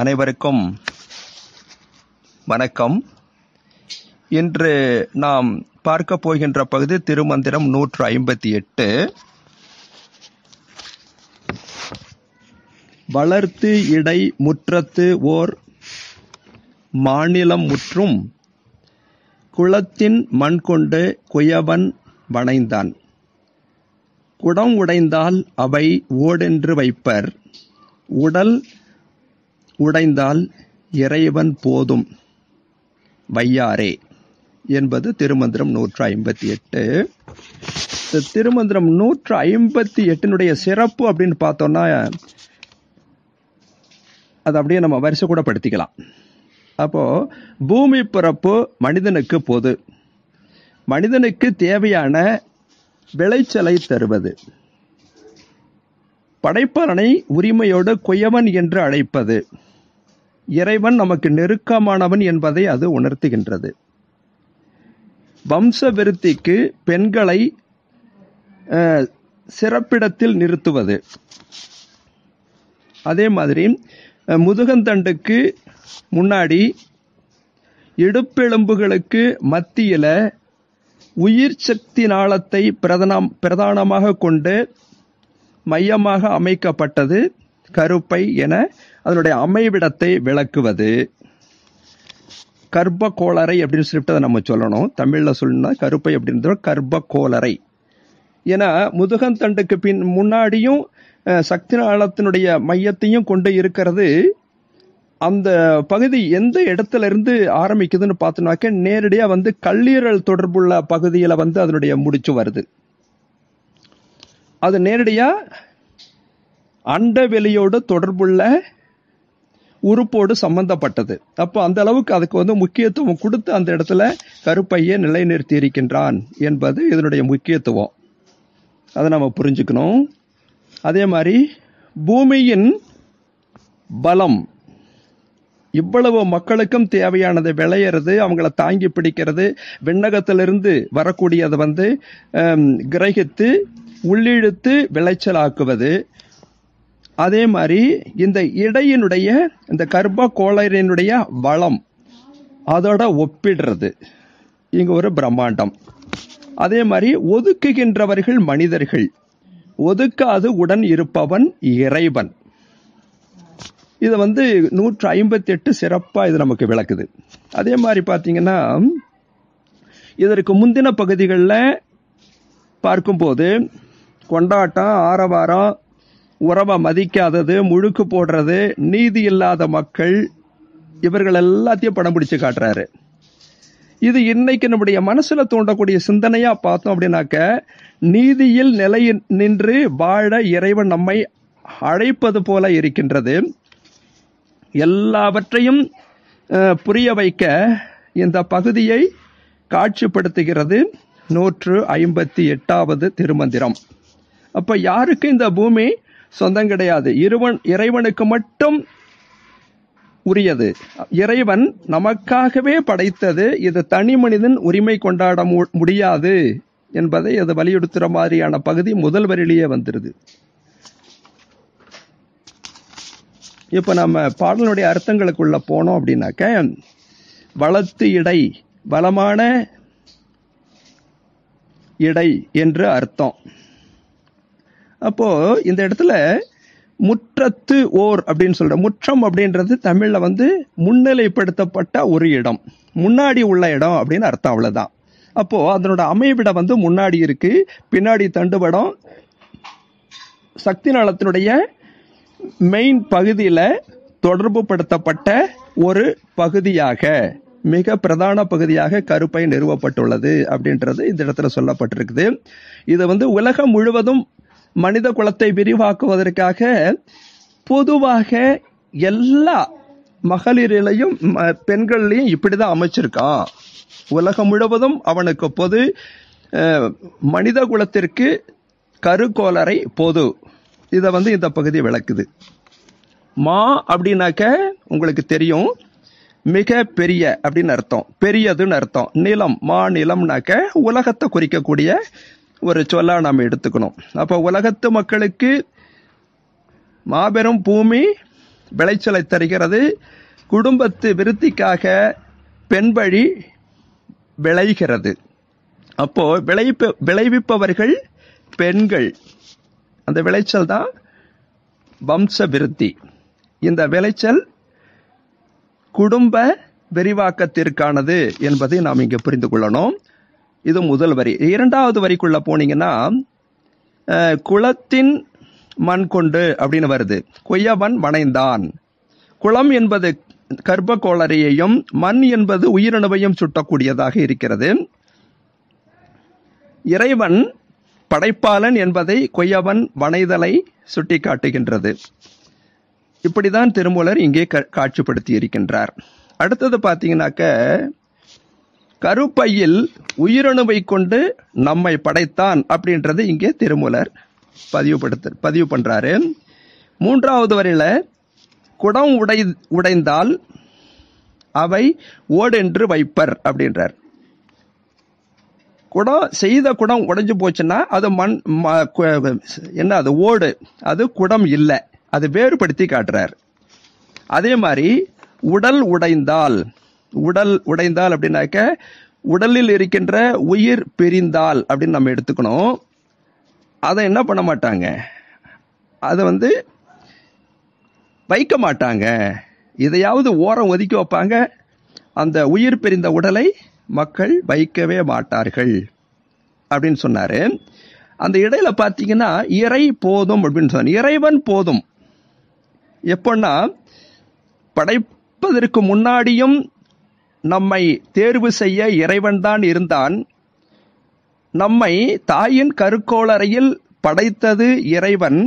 அனைவருக்கும் வணக்கம் இன்று நாம் பார்க்க போகின்ற பகுதி திருமந்திரம் நூற்று ஐம்பத்தி எட்டு வளர்த்து இடை முற்றத்து ஓர் மாநிலம் முற்றும் குளத்தின் மண் கொண்டு குயவன் வணைந்தான் குடம் உடைந்தால் அவை ஓடென்று வைப்பர் உடல் உடைந்தால் இறைவன் போதும் வையாரே என்பது திருமந்திரம் நூற்று ஐம்பத்தி எட்டு திருமந்திரம் நூற்று ஐம்பத்தி எட்டினுடைய சிறப்பு அப்படின்னு பார்த்தோம்னா அது அப்படியே நம்ம வரிசை கூட படுத்திக்கலாம் அப்போது பூமி பிறப்பு மனிதனுக்கு பொது மனிதனுக்கு தேவையான விளைச்சலை தருவது படைப்பவனை உரிமையோடு குயவன் என்று அழைப்பது இறைவன் நமக்கு நெருக்கமானவன் என்பதை அது உணர்த்துகின்றது வம்ச விருத்திக்கு பெண்களை சிறப்பிடத்தில் நிறுத்துவது அதே மாதிரி முதுகந்தண்டுக்கு முன்னாடி இடுப்பெலும்புகளுக்கு மத்தியில் உயிர் சக்தி நாளத்தை பிரதனம் பிரதானமாக கொண்டு மையமாக அமைக்கப்பட்டது கருப்பை என அதனுடைய அமைவிடத்தை விளக்குவது கோளறை அப்படின்னு சொல்லிட்டு அதை நம்ம சொல்லணும் தமிழில் சொல்லணும்னா கருப்பை கர்ப்ப கோளறை ஏன்னா முதுகந்தண்டுக்கு பின் முன்னாடியும் சக்தி நாளத்தினுடைய மையத்தையும் கொண்டு இருக்கிறது அந்த பகுதி எந்த இடத்துல இருந்து ஆரம்பிக்குதுன்னு பார்த்தோம்னாக்க நேரடியாக வந்து கல்லீரல் தொடர்புள்ள பகுதியில் வந்து அதனுடைய முடிச்சு வருது அது நேரடியாக அண்டவெளியோடு தொடர்புள்ள உறுப்போடு சம்பந்தப்பட்டது அப்போ அந்த அளவுக்கு அதுக்கு வந்து முக்கியத்துவம் கொடுத்து அந்த இடத்துல கருப்பையை நிலைநிறுத்தி இருக்கின்றான் என்பது இதனுடைய முக்கியத்துவம் அதை நம்ம புரிஞ்சுக்கணும் அதே மாதிரி பூமியின் பலம் இவ்வளவு மக்களுக்கும் தேவையானது விளையிறது அவங்கள தாங்கி பிடிக்கிறது விண்ணகத்திலிருந்து வரக்கூடியதை வந்து கிரகித்து உள்ளிழுத்து விளைச்சலாக்குவது அதே மாதிரி இந்த இடையினுடைய இந்த கர்ப்ப கோளரினுடைய வளம் அதோட ஒப்பிடுறது இங்கே ஒரு பிரம்மாண்டம் அதே மாதிரி ஒதுக்குகின்றவர்கள் மனிதர்கள் ஒதுக்காது உடன் இருப்பவன் இறைவன் இதை வந்து நூற்று ஐம்பத்தி எட்டு சிறப்பாக இது நமக்கு விளக்குது அதே மாதிரி பார்த்தீங்கன்னா இதற்கு முந்தின பகுதிகளில் பார்க்கும்போது கொண்டாட்டம் ஆரவாரம் உறவை மதிக்காதது முழுக்கு போடுறது நீதி இல்லாத மக்கள் இவர்கள் எல்லாத்தையும் படம் பிடிச்சு காட்டுறாரு இது இன்னைக்கு நம்முடைய மனசுல தோண்டக்கூடிய சிந்தனையா பார்த்தோம் அப்படின்னாக்க நீதியில் நிலை நின்று வாழ இறைவன் நம்மை அழைப்பது போல இருக்கின்றது எல்லாவற்றையும் புரிய வைக்க இந்த பகுதியை காட்சிப்படுத்துகிறது நூற்று ஐம்பத்தி எட்டாவது திருமந்திரம் அப்போ யாருக்கு இந்த பூமி சொந்தம் கிடையாது இருவன் இறைவனுக்கு மட்டும் உரியது இறைவன் நமக்காகவே படைத்தது இது தனி மனிதன் உரிமை கொண்டாட முடியாது என்பதை அது வலியுறுத்துகிற மாதிரியான பகுதி முதல் வரிலேயே வந்துடுது இப்போ நம்ம பாடலுடைய அர்த்தங்களுக்குள்ள போனோம் அப்படின்னாக்க வளர்த்து இடை வளமான இடை என்று அர்த்தம் அப்போ இந்த இடத்துல முற்றத்து ஓர் அப்படின்னு சொல்ற முற்றம் அப்படின்றது தமிழ்ல வந்து முன்னிலைப்படுத்தப்பட்ட ஒரு இடம் முன்னாடி உள்ள இடம் அப்படின்னு அர்த்தம் அவ்வளவுதான் அப்போ அதனோட அமைவிடம் வந்து முன்னாடி இருக்கு பின்னாடி தண்டுபடம் சக்தி நலத்தினுடைய மெயின் பகுதியில் தொடர்பு படுத்தப்பட்ட ஒரு பகுதியாக மிக பிரதான பகுதியாக கருப்பை நிறுவப்பட்டுள்ளது அப்படின்றது இந்த இடத்துல சொல்லப்பட்டிருக்குது இது வந்து உலகம் முழுவதும் மனித குலத்தை விரிவாக்குவதற்காக பொதுவாக எல்லா மகளிரிலையும் பெண்கள்லையும் இப்படி தான் அமைச்சிருக்கான் உலகம் முழுவதும் அவனுக்கு பொது மனித குலத்திற்கு கருக்கோளரை பொது இதை வந்து இந்த பகுதி விளக்குது மா அப்படின்னாக்க உங்களுக்கு தெரியும் மிக பெரிய அப்படின்னு அர்த்தம் பெரியதுன்னு அர்த்தம் நிலம் மா நிலம்னாக்க உலகத்தை குறிக்கக்கூடிய ஒரு சொல்லா நாம் எடுத்துக்கணும் அப்ப உலகத்து மக்களுக்கு மாபெரும் பூமி விளைச்சலை தருகிறது குடும்பத்து விருத்திக்காக பெண்பழி விளைகிறது அப்போது விளைவிப்ப விளைவிப்பவர்கள் பெண்கள் அந்த விளைச்சல் தான் வம்ச விருத்தி இந்த விளைச்சல் குடும்ப விரிவாக்கத்திற்கானது என்பதை நாம் இங்கே புரிந்து கொள்ளணும் இது முதல் வரி இரண்டாவது வரிக்குள்ளே போனீங்கன்னா குளத்தின் மண் கொண்டு அப்படின்னு வருது கொய்யவன் வனைந்தான் குளம் என்பது கர்ப்ப கோளரையையும் மண் என்பது உயிரணுவையும் சுட்டக்கூடியதாக இருக்கிறது இறைவன் படைப்பாளன் என்பதை கொய்யவன் வனைதலை சுட்டிக்காட்டுகின்றது இப்படிதான் திருமூலர் இங்கே காட்சிப்படுத்தி இருக்கின்றார் அடுத்தது பார்த்தீங்கன்னாக்க கருப்பையில் உயிரணுவை கொண்டு நம்மை படைத்தான் அப்படின்றது இங்கே திருமூலர் பதிவுபடுத்த பதிவு பண்ணுறாரு மூன்றாவது வரையில் குடம் உடை உடைந்தால் அவை ஓடென்று வைப்பர் அப்படின்றார் குடம் செய்த குடம் உடைஞ்சு போச்சுன்னா அது மண் என்ன அது ஓடு அது குடம் இல்லை அது வேறுபடுத்தி காட்டுறார் அதே மாதிரி உடல் உடைந்தால் உடல் உடைந்தால் அப்படின்னாக்க உடலில் இருக்கின்ற உயிர் பிரிந்தால் அப்படின்னு நம்ம எடுத்துக்கணும் அதை என்ன பண்ண மாட்டாங்க அதை வந்து வைக்க மாட்டாங்க இதையாவது ஓரம் ஒதுக்கி வைப்பாங்க அந்த உயிர் பிரிந்த உடலை மக்கள் வைக்கவே மாட்டார்கள் அப்படின்னு சொன்னார் அந்த இடையில பார்த்தீங்கன்னா இறை போதும் அப்படின்னு சொன்னார் இறைவன் போதும் எப்படின்னா படைப்பதற்கு முன்னாடியும் நம்மை தேர்வு செய்ய இறைவன்தான் இருந்தான் நம்மை தாயின் கருக்கோளறையில் படைத்தது இறைவன்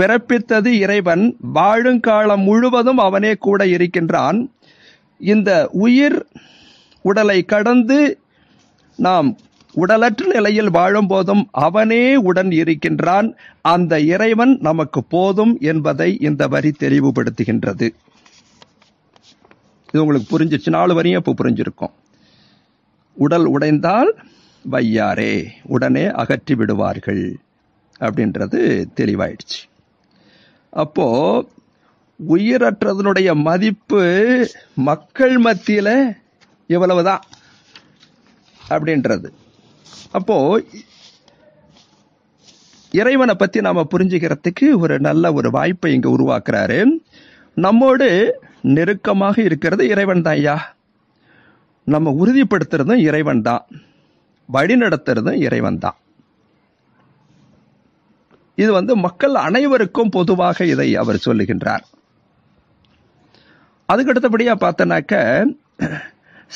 பிறப்பித்தது இறைவன் வாழுங்காலம் முழுவதும் அவனே கூட இருக்கின்றான் இந்த உயிர் உடலை கடந்து நாம் உடலற்ற நிலையில் வாழும்போதும் அவனே உடன் இருக்கின்றான் அந்த இறைவன் நமக்கு போதும் என்பதை இந்த வரி தெளிவுபடுத்துகின்றது இது உங்களுக்கு புரிஞ்சிச்சு நாலு வரையும் இப்போ புரிஞ்சிருக்கும் உடல் உடைந்தால் வையாரே உடனே அகற்றி விடுவார்கள் அப்படின்றது தெளிவாயிடுச்சு அப்போ உயிரற்றதனுடைய மதிப்பு மக்கள் மத்தியில் இவ்வளவுதான் அப்படின்றது அப்போ இறைவனை பற்றி நாம் புரிஞ்சுக்கிறதுக்கு ஒரு நல்ல ஒரு வாய்ப்பை இங்கே உருவாக்குறாரு நம்மோடு நெருக்கமாக இருக்கிறது இறைவன் தான் ஐயா நம்ம உறுதிப்படுத்துறதும் இறைவன் தான் வழி நடத்துறதும் இறைவன் தான் இது வந்து மக்கள் அனைவருக்கும் பொதுவாக இதை அவர் சொல்லுகின்றார் அதுக்கடுத்தபடியா பார்த்தனாக்க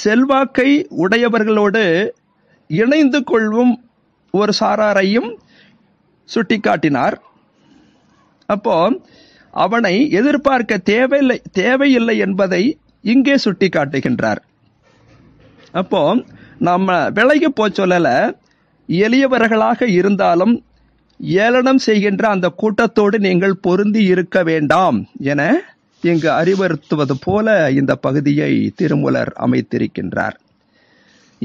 செல்வாக்கை உடையவர்களோடு இணைந்து கொள்வும் ஒரு சாராரையும் சுட்டிக்காட்டினார் அப்போ அவனை எதிர்பார்க்க தேவையில்லை தேவையில்லை என்பதை இங்கே சுட்டி காட்டுகின்றார் அப்போ நம்ம விலகி போச்சொல்ல எளியவர்களாக இருந்தாலும் ஏளனம் செய்கின்ற அந்த கூட்டத்தோடு நீங்கள் பொருந்தி இருக்க வேண்டாம் என இங்கு அறிவுறுத்துவது போல இந்த பகுதியை திருமூலர் அமைத்திருக்கின்றார்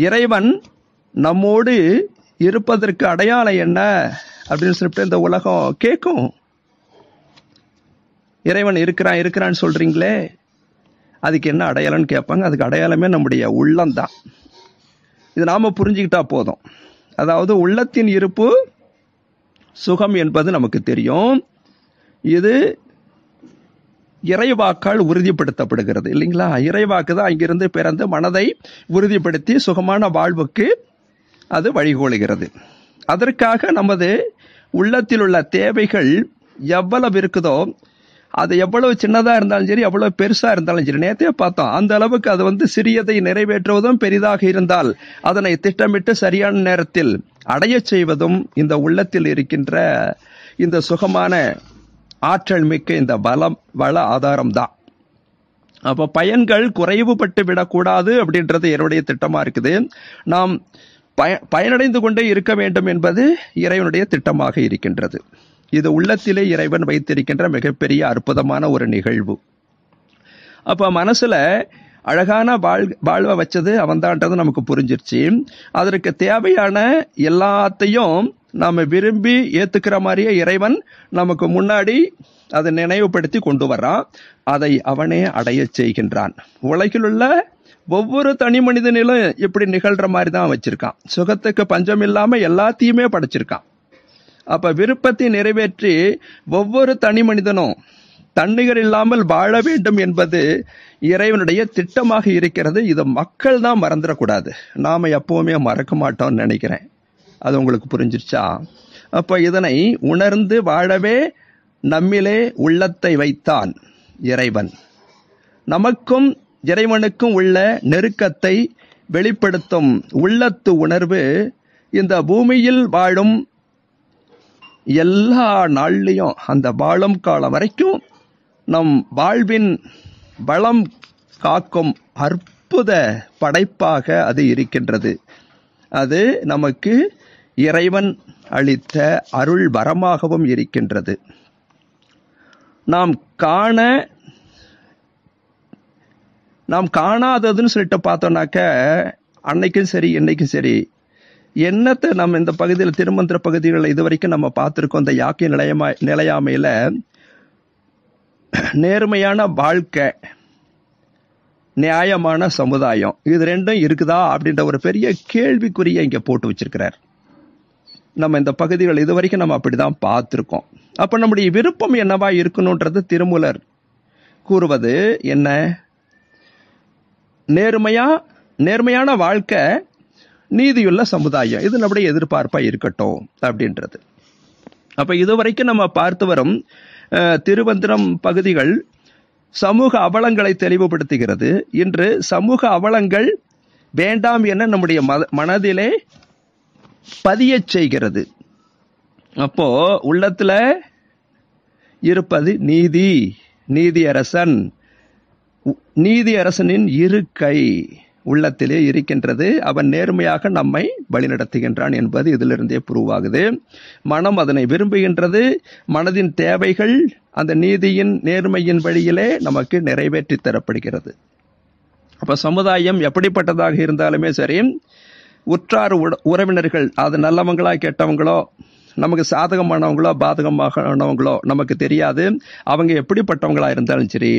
இறைவன் நம்மோடு இருப்பதற்கு அடையாளம் என்ன அப்படின்னு சொல்லிட்டு இந்த உலகம் கேட்கும் இறைவன் இருக்கிறான் இருக்கிறான்னு சொல்கிறீங்களே அதுக்கு என்ன அடையாளம்னு கேட்பாங்க அதுக்கு அடையாளமே நம்முடைய உள்ளம்தான் இது நாம் புரிஞ்சுக்கிட்டா போதும் அதாவது உள்ளத்தின் இருப்பு சுகம் என்பது நமக்கு தெரியும் இது இறைவாக்கால் உறுதிப்படுத்தப்படுகிறது இல்லைங்களா இறைவாக்கு தான் அங்கிருந்து பிறந்து மனதை உறுதிப்படுத்தி சுகமான வாழ்வுக்கு அது வழிகோளுகிறது அதற்காக நமது உள்ளத்தில் உள்ள தேவைகள் எவ்வளவு இருக்குதோ அது எவ்வளவு சின்னதாக இருந்தாலும் சரி எவ்வளவு பெருசாக இருந்தாலும் சரி நேத்தையே பார்த்தோம் அந்த அளவுக்கு அது வந்து சிறியதை நிறைவேற்றுவதும் பெரிதாக இருந்தால் அதனை திட்டமிட்டு சரியான நேரத்தில் அடைய செய்வதும் இந்த உள்ளத்தில் இருக்கின்ற இந்த சுகமான ஆற்றல் மிக்க இந்த பலம் வள ஆதாரம் தான் அப்போ பயன்கள் குறைவுபட்டு விடக்கூடாது அப்படின்றது என்னுடைய திட்டமாக இருக்குது நாம் பய பயனடைந்து கொண்டே இருக்க வேண்டும் என்பது இறைவனுடைய திட்டமாக இருக்கின்றது இது உள்ளத்திலே இறைவன் வைத்திருக்கின்ற மிகப்பெரிய அற்புதமான ஒரு நிகழ்வு அப்போ மனசில் அழகான வாழ் வாழ்வை வச்சது அவன்தான்றது நமக்கு புரிஞ்சிருச்சு அதற்கு தேவையான எல்லாத்தையும் நாம் விரும்பி ஏற்றுக்கிற மாதிரியே இறைவன் நமக்கு முன்னாடி அதை நினைவுபடுத்தி கொண்டு வர்றான் அதை அவனே அடைய செய்கின்றான் உலகிலுள்ள ஒவ்வொரு தனி மனிதனிலும் இப்படி நிகழ்கிற மாதிரி தான் வச்சுருக்கான் சுகத்துக்கு பஞ்சம் இல்லாமல் எல்லாத்தையுமே படைச்சிருக்கான் அப்ப விருப்பத்தை நிறைவேற்றி ஒவ்வொரு தனி மனிதனும் தன்னிகர் இல்லாமல் வாழ வேண்டும் என்பது இறைவனுடைய திட்டமாக இருக்கிறது இதை மக்கள் தான் மறந்துடக்கூடாது நாம் எப்பவுமே மறக்க மாட்டோம்னு நினைக்கிறேன் அது உங்களுக்கு புரிஞ்சிருச்சா அப்போ இதனை உணர்ந்து வாழவே நம்மிலே உள்ளத்தை வைத்தான் இறைவன் நமக்கும் இறைவனுக்கும் உள்ள நெருக்கத்தை வெளிப்படுத்தும் உள்ளத்து உணர்வு இந்த பூமியில் வாழும் எல்லா நாள்லேயும் அந்த வாழும் காலம் வரைக்கும் நம் வாழ்வின் வளம் காக்கும் அற்புத படைப்பாக அது இருக்கின்றது அது நமக்கு இறைவன் அளித்த அருள் வரமாகவும் இருக்கின்றது நாம் காண நாம் காணாததுன்னு சொல்லிட்டு பார்த்தோன்னாக்க அன்னைக்கும் சரி இன்னைக்கும் சரி என்னத்தை நம்ம இந்த பகுதியில் திருமந்திர பகுதிகளில் இது வரைக்கும் நம்ம பார்த்துருக்கோம் இந்த யாக்கிய நிலையமா நிலையாமையில் நேர்மையான வாழ்க்கை நியாயமான சமுதாயம் இது ரெண்டும் இருக்குதா அப்படின்ற ஒரு பெரிய கேள்விக்குறியை இங்கே போட்டு வச்சிருக்கிறார் நம்ம இந்த பகுதிகள் இது வரைக்கும் நம்ம அப்படி தான் பார்த்துருக்கோம் அப்போ நம்முடைய விருப்பம் என்னவா இருக்கணுன்றது திருமூலர் கூறுவது என்ன நேர்மையா நேர்மையான வாழ்க்கை நீதியுள்ள சமுதாயம் இது நம்முடைய எதிர்பார்ப்பாக இருக்கட்டும் அப்படின்றது அப்போ இதுவரைக்கும் நம்ம பார்த்து வரும் திருவந்திரம் பகுதிகள் சமூக அவலங்களை தெளிவுபடுத்துகிறது இன்று சமூக அவலங்கள் வேண்டாம் என நம்முடைய மனதிலே பதிய செய்கிறது அப்போ உள்ளத்துல இருப்பது நீதி நீதியரசன் நீதியரசனின் இருக்கை உள்ளத்திலே இருக்கின்றது அவன் நேர்மையாக நம்மை வழிநடத்துகின்றான் என்பது இதிலிருந்தே புருவாகுது மனம் அதனை விரும்புகின்றது மனதின் தேவைகள் அந்த நீதியின் நேர்மையின் வழியிலே நமக்கு நிறைவேற்றி தரப்படுகிறது அப்போ சமுதாயம் எப்படிப்பட்டதாக இருந்தாலுமே சரி உற்றார் உறவினர்கள் அது நல்லவங்களா கெட்டவங்களோ நமக்கு சாதகமானவங்களோ பாதகமானவங்களோ நமக்கு தெரியாது அவங்க எப்படிப்பட்டவங்களா இருந்தாலும் சரி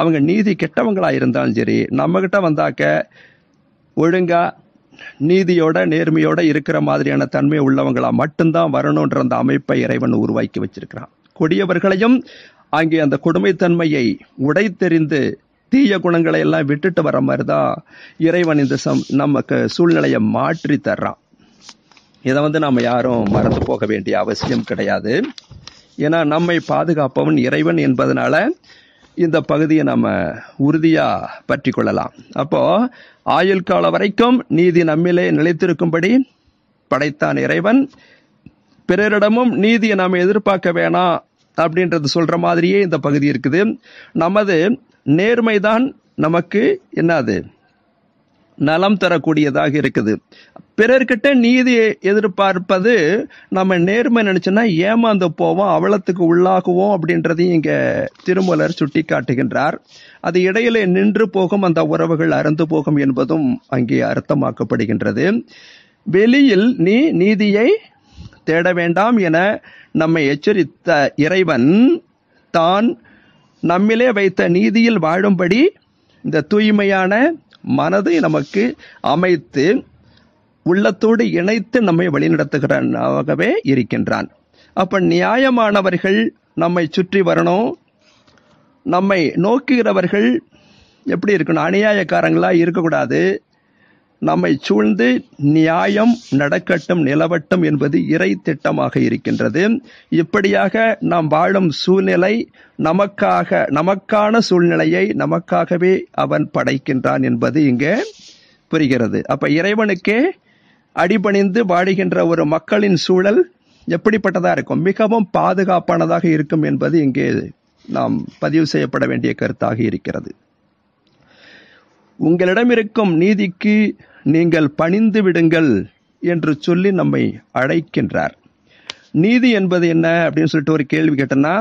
அவங்க நீதி கெட்டவங்களா இருந்தாலும் சரி நம்மகிட்ட வந்தாக்க ஒழுங்கா நீதியோட நேர்மையோட இருக்கிற மாதிரியான தன்மை உள்ளவங்களா மட்டும்தான் வரணுன்ற அந்த அமைப்பை இறைவன் உருவாக்கி வச்சிருக்கிறான் கொடியவர்களையும் அங்கே அந்த கொடுமைத்தன்மையை உடைத்தெறிந்து தீய குணங்களை எல்லாம் விட்டுட்டு வர மாதிரி தான் இறைவன் இந்த சம் நமக்கு சூழ்நிலையை மாற்றி தர்றான் இதை வந்து நம்ம யாரும் மறந்து போக வேண்டிய அவசியம் கிடையாது ஏன்னா நம்மை பாதுகாப்பவன் இறைவன் என்பதனால இந்த பகுதியை நம்ம உறுதியாக பற்றி கொள்ளலாம் அப்போது ஆயுள் காலம் வரைக்கும் நீதி நம்மிலே நிலைத்திருக்கும்படி படைத்தான் இறைவன் பிறரிடமும் நீதியை நாம் எதிர்பார்க்க வேணாம் அப்படின்றது சொல்கிற மாதிரியே இந்த பகுதி இருக்குது நமது நேர்மைதான் நமக்கு என்னது நலம் தரக்கூடியதாக இருக்குது பிறர்கிட்ட நீதி எதிர்பார்ப்பது நம்ம நேர்மை நினைச்சோன்னா ஏமாந்து போவோம் அவலத்துக்கு உள்ளாகுவோம் அப்படின்றதையும் இங்கே திருமூலர் சுட்டி காட்டுகின்றார் அது இடையிலே நின்று போகும் அந்த உறவுகள் அறந்து போகும் என்பதும் அங்கே அர்த்தமாக்கப்படுகின்றது வெளியில் நீ நீதியை தேட வேண்டாம் என நம்மை எச்சரித்த இறைவன் தான் நம்மிலே வைத்த நீதியில் வாழும்படி இந்த தூய்மையான மனதை நமக்கு அமைத்து உள்ளத்தோடு இணைத்து நம்மை வழிநடத்துகிறனாகவே இருக்கின்றான் அப்போ நியாயமானவர்கள் நம்மை சுற்றி வரணும் நம்மை நோக்குகிறவர்கள் எப்படி இருக்கணும் அநியாயக்காரங்களாக இருக்கக்கூடாது நம்மை சூழ்ந்து நியாயம் நடக்கட்டும் நிலவட்டும் என்பது இறை திட்டமாக இருக்கின்றது இப்படியாக நாம் வாழும் சூழ்நிலை நமக்காக நமக்கான சூழ்நிலையை நமக்காகவே அவன் படைக்கின்றான் என்பது இங்கே புரிகிறது அப்ப இறைவனுக்கே அடிபணிந்து வாடுகின்ற ஒரு மக்களின் சூழல் எப்படிப்பட்டதா இருக்கும் மிகவும் பாதுகாப்பானதாக இருக்கும் என்பது இங்கே நாம் பதிவு செய்யப்பட வேண்டிய கருத்தாக இருக்கிறது உங்களிடமிருக்கும் நீதிக்கு நீங்கள் பணிந்து விடுங்கள் என்று சொல்லி நம்மை அழைக்கின்றார் நீதி என்பது என்ன அப்படின்னு சொல்லிட்டு ஒரு கேள்வி கேட்டோன்னா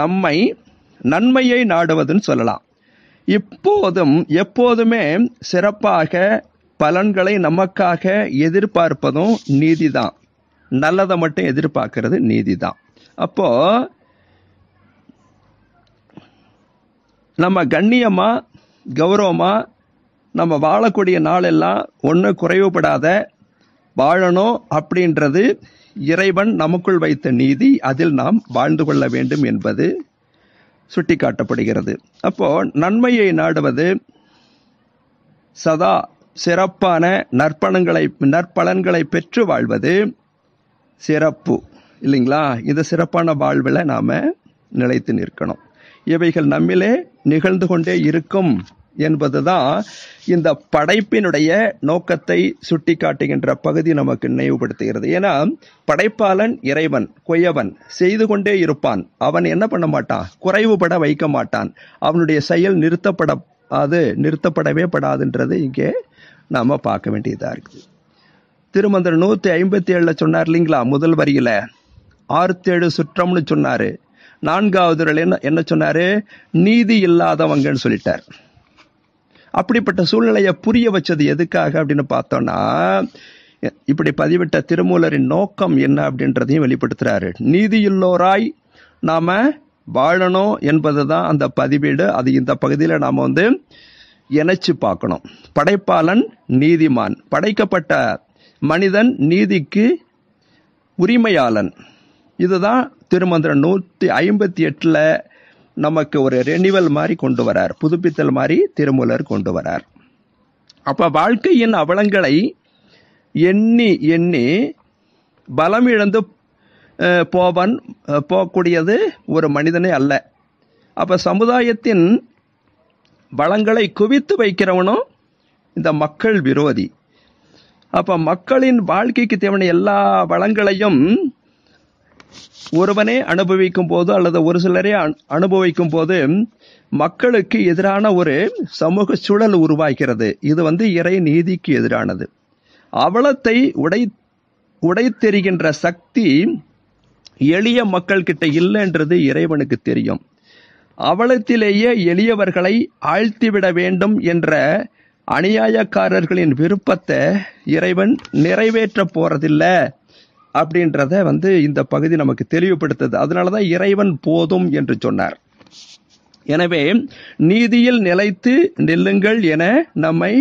நம்மை நன்மையை நாடுவதுன்னு சொல்லலாம் இப்போதும் எப்போதுமே சிறப்பாக பலன்களை நமக்காக எதிர்பார்ப்பதும் நீதி தான் நல்லதை மட்டும் எதிர்பார்க்கறது நீதி தான் அப்போது நம்ம கண்ணியமாக கௌரவமாக நம்ம வாழக்கூடிய நாளெல்லாம் ஒன்றும் குறைவுபடாத வாழணும் அப்படின்றது இறைவன் நமக்குள் வைத்த நீதி அதில் நாம் வாழ்ந்து கொள்ள வேண்டும் என்பது சுட்டிக்காட்டப்படுகிறது அப்போது நன்மையை நாடுவது சதா சிறப்பான நற்பணங்களை நற்பலன்களை பெற்று வாழ்வது சிறப்பு இல்லைங்களா இந்த சிறப்பான வாழ்வில் நாம் நிலைத்து நிற்கணும் இவைகள் நம்மிலே நிகழ்ந்து கொண்டே இருக்கும் என்பதுதான் இந்த படைப்பினுடைய நோக்கத்தை சுட்டி காட்டுகின்ற பகுதி நமக்கு நினைவுபடுத்துகிறது ஏன்னா படைப்பாளன் இறைவன் கொய்யவன் செய்து கொண்டே இருப்பான் அவன் என்ன பண்ண மாட்டான் குறைவுபட வைக்க மாட்டான் அவனுடைய செயல் நிறுத்தப்பட அது நிறுத்தப்படவே படாதுன்றது இங்கே நாம் பார்க்க வேண்டியதாக இருக்குது திருமந்தர் நூற்றி ஐம்பத்தி ஏழில் சொன்னார் இல்லைங்களா முதல் வரியில் ஆறுத்தேழு சுற்றம்னு சொன்னார் நான்காவது என்ன என்ன சொன்னாரு நீதி இல்லாதவங்கன்னு சொல்லிட்டார் அப்படிப்பட்ட சூழ்நிலையை புரிய வச்சது எதுக்காக அப்படின்னு பார்த்தோம்னா இப்படி பதிவிட்ட திருமூலரின் நோக்கம் என்ன அப்படின்றதையும் வெளிப்படுத்துறாரு நீதியுள்ளோராய் நாம வாழணும் என்பது தான் அந்த பதிவீடு அது இந்த பகுதியில் நாம் வந்து இணைச்சு பார்க்கணும் படைப்பாளன் நீதிமான் படைக்கப்பட்ட மனிதன் நீதிக்கு உரிமையாளன் இதுதான் திருமந்திரம் நூற்றி ஐம்பத்தி எட்டில் நமக்கு ஒரு ரெனிவல் மாதிரி கொண்டு வரார் புதுப்பித்தல் மாதிரி திருமூலர் கொண்டு வரார் அப்போ வாழ்க்கையின் அவலங்களை எண்ணி எண்ணி பலம் இழந்து போவன் போகக்கூடியது ஒரு மனிதனே அல்ல அப்போ சமுதாயத்தின் வளங்களை குவித்து வைக்கிறவனும் இந்த மக்கள் விரோதி அப்போ மக்களின் வாழ்க்கைக்கு தேவையான எல்லா வளங்களையும் ஒருவனே அனுபவிக்கும் போது அல்லது ஒரு சிலரே அனுபவிக்கும் போது மக்களுக்கு எதிரான ஒரு சமூக சூழல் உருவாகிறது இது வந்து இறை நீதிக்கு எதிரானது அவலத்தை உடை உடைத்தெறிகின்ற சக்தி எளிய மக்கள்கிட்ட இல்லைன்றது இறைவனுக்கு தெரியும் அவலத்திலேயே எளியவர்களை ஆழ்த்திவிட வேண்டும் என்ற அநியாயக்காரர்களின் விருப்பத்தை இறைவன் நிறைவேற்ற போறதில்லை அப்படின்றத வந்து இந்த பகுதி நமக்கு தெளிவுபடுத்தது அதனால தான் இறைவன் போதும் என்று சொன்னார் எனவே நீதியில் நிலைத்து நில்லுங்கள் என நம்மை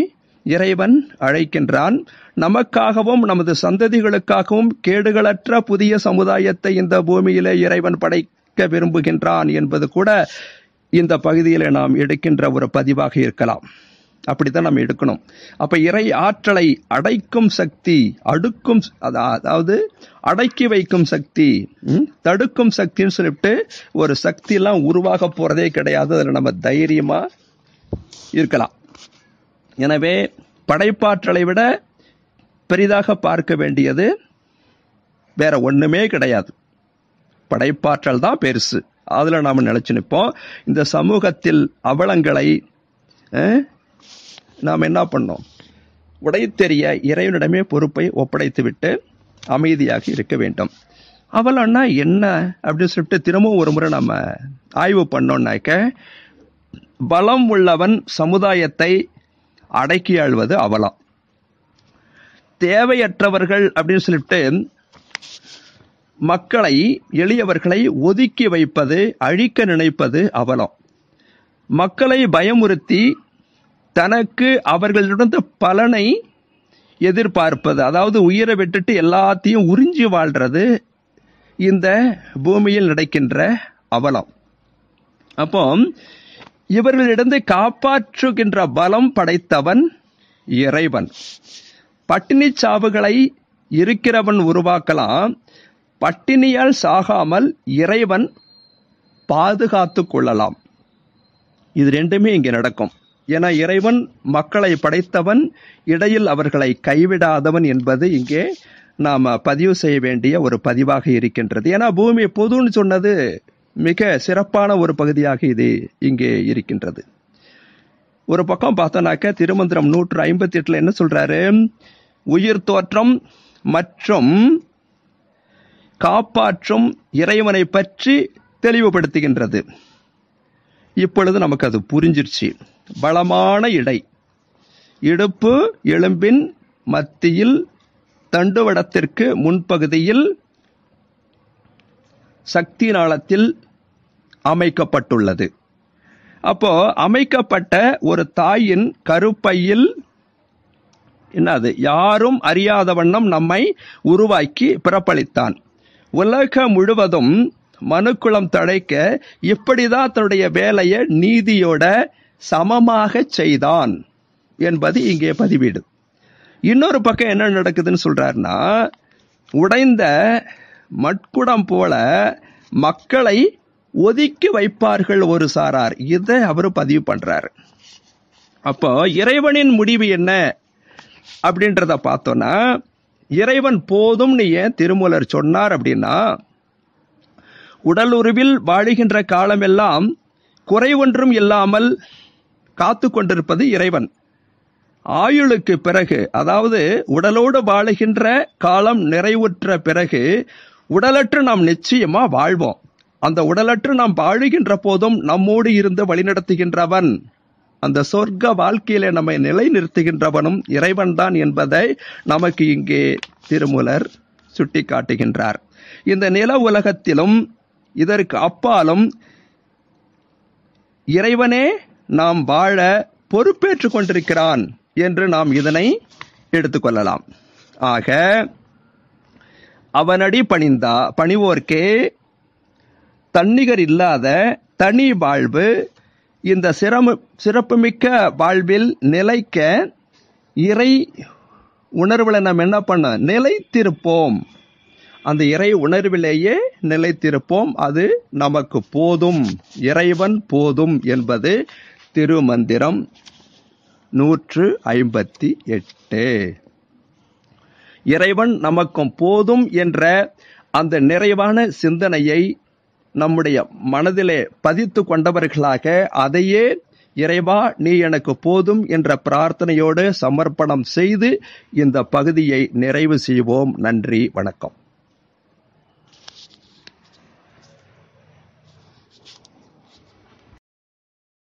இறைவன் அழைக்கின்றான் நமக்காகவும் நமது சந்ததிகளுக்காகவும் கேடுகளற்ற புதிய சமுதாயத்தை இந்த பூமியிலே இறைவன் படைக்க விரும்புகின்றான் என்பது கூட இந்த பகுதியிலே நாம் எடுக்கின்ற ஒரு பதிவாக இருக்கலாம் அப்படித்தான் நம்ம எடுக்கணும் அப்போ இறை ஆற்றலை அடைக்கும் சக்தி அடுக்கும் அதாவது அடக்கி வைக்கும் சக்தி தடுக்கும் சக்தின்னு சொல்லிட்டு ஒரு எல்லாம் உருவாக போகிறதே கிடையாது அதில் நம்ம தைரியமாக இருக்கலாம் எனவே படைப்பாற்றலை விட பெரிதாக பார்க்க வேண்டியது வேற ஒன்றுமே கிடையாது படைப்பாற்றல் தான் பெருசு அதில் நாம் நினச்சி நிற்போம் இந்த சமூகத்தில் அவலங்களை நாம் என்ன பண்ணோம் உடையத்தெரிய இறைவனிடமே பொறுப்பை ஒப்படைத்துவிட்டு அமைதியாக இருக்க வேண்டும் அவலன்னா என்ன அப்படின்னு சொல்லிட்டு திரும்பவும் ஒரு முறை நம்ம ஆய்வு பண்ணோம்னாக்க பலம் உள்ளவன் சமுதாயத்தை அடக்கி ஆழ்வது அவலம் தேவையற்றவர்கள் அப்படின்னு சொல்லிட்டு மக்களை எளியவர்களை ஒதுக்கி வைப்பது அழிக்க நினைப்பது அவலம் மக்களை பயமுறுத்தி தனக்கு அவர்களிடந்த பலனை எதிர்பார்ப்பது அதாவது உயிரை விட்டுட்டு எல்லாத்தையும் உறிஞ்சி வாழ்றது இந்த பூமியில் நடக்கின்ற அவலம் அப்போ இவர்களிடந்து காப்பாற்றுகின்ற பலம் படைத்தவன் இறைவன் பட்டினி சாவுகளை இருக்கிறவன் உருவாக்கலாம் பட்டினியால் சாகாமல் இறைவன் பாதுகாத்து கொள்ளலாம் இது ரெண்டுமே இங்கே நடக்கும் என இறைவன் மக்களை படைத்தவன் இடையில் அவர்களை கைவிடாதவன் என்பது இங்கே நாம் பதிவு செய்ய வேண்டிய ஒரு பதிவாக இருக்கின்றது ஏன்னா பூமி பொதுன்னு சொன்னது மிக சிறப்பான ஒரு பகுதியாக இது இங்கே இருக்கின்றது ஒரு பக்கம் பார்த்தோன்னாக்க திருமந்திரம் நூற்று ஐம்பத்தி எட்டில் என்ன சொல்றாரு உயிர் தோற்றம் மற்றும் காப்பாற்றும் இறைவனை பற்றி தெளிவுபடுத்துகின்றது இப்பொழுது நமக்கு அது புரிஞ்சிருச்சு பலமான இடை இடுப்பு எலும்பின் மத்தியில் தண்டுவடத்திற்கு முன்பகுதியில் சக்தி நாளத்தில் அமைக்கப்பட்டுள்ளது அப்போ அமைக்கப்பட்ட ஒரு தாயின் கருப்பையில் என்னது யாரும் அறியாத வண்ணம் நம்மை உருவாக்கி பிறப்பளித்தான் உலகம் முழுவதும் மனுக்குளம் தழைக்க இப்படிதான் தன்னுடைய வேலையை நீதியோட சமமாக செய்தான் என்பது இங்கே பதிவீடு இன்னொரு பக்கம் என்ன நடக்குதுன்னு சொல்றாருன்னா உடைந்த மட்குடம் போல மக்களை ஒதுக்கி வைப்பார்கள் ஒரு சாரார் இதை அவர் பதிவு பண்றாரு அப்போ இறைவனின் முடிவு என்ன அப்படின்றத பார்த்தோன்னா இறைவன் போதும்னு ஏன் திருமூலர் சொன்னார் அப்படின்னா உடலுறவில் வாழுகின்ற காலமெல்லாம் குறைவொன்றும் இல்லாமல் காத்து கொண்டிருப்பது இறைவன் ஆயுளுக்கு பிறகு அதாவது உடலோடு வாழுகின்ற காலம் நிறைவுற்ற பிறகு உடலற்று நாம் நிச்சயமா வாழ்வோம் அந்த உடலற்று நாம் வாழுகின்ற போதும் நம்மோடு இருந்து வழிநடத்துகின்றவன் அந்த சொர்க்க வாழ்க்கையிலே நம்மை நிலைநிறுத்துகின்றவனும் இறைவன்தான் என்பதை நமக்கு இங்கே திருமூலர் சுட்டி காட்டுகின்றார் இந்த நில உலகத்திலும் இதற்கு அப்பாலும் இறைவனே நாம் வாழ பொறுப்பேற்றுக் கொண்டிருக்கிறான் என்று நாம் இதனை எடுத்துக்கொள்ளலாம் ஆக அவனடி பணிந்தா பணிவோர்க்கே தன்னிகர் இல்லாத தனி வாழ்வு இந்த சிரம சிறப்புமிக்க வாழ்வில் நிலைக்க இறை உணர்வுல நாம் என்ன பண்ண நிலைத்திருப்போம் அந்த இறை உணர்விலேயே நிலைத்திருப்போம் அது நமக்கு போதும் இறைவன் போதும் என்பது திருமந்திரம் நூற்று ஐம்பத்தி எட்டு இறைவன் நமக்கும் போதும் என்ற அந்த நிறைவான சிந்தனையை நம்முடைய மனதிலே பதித்து கொண்டவர்களாக அதையே இறைவா நீ எனக்கு போதும் என்ற பிரார்த்தனையோடு சமர்ப்பணம் செய்து இந்த பகுதியை நிறைவு செய்வோம் நன்றி வணக்கம்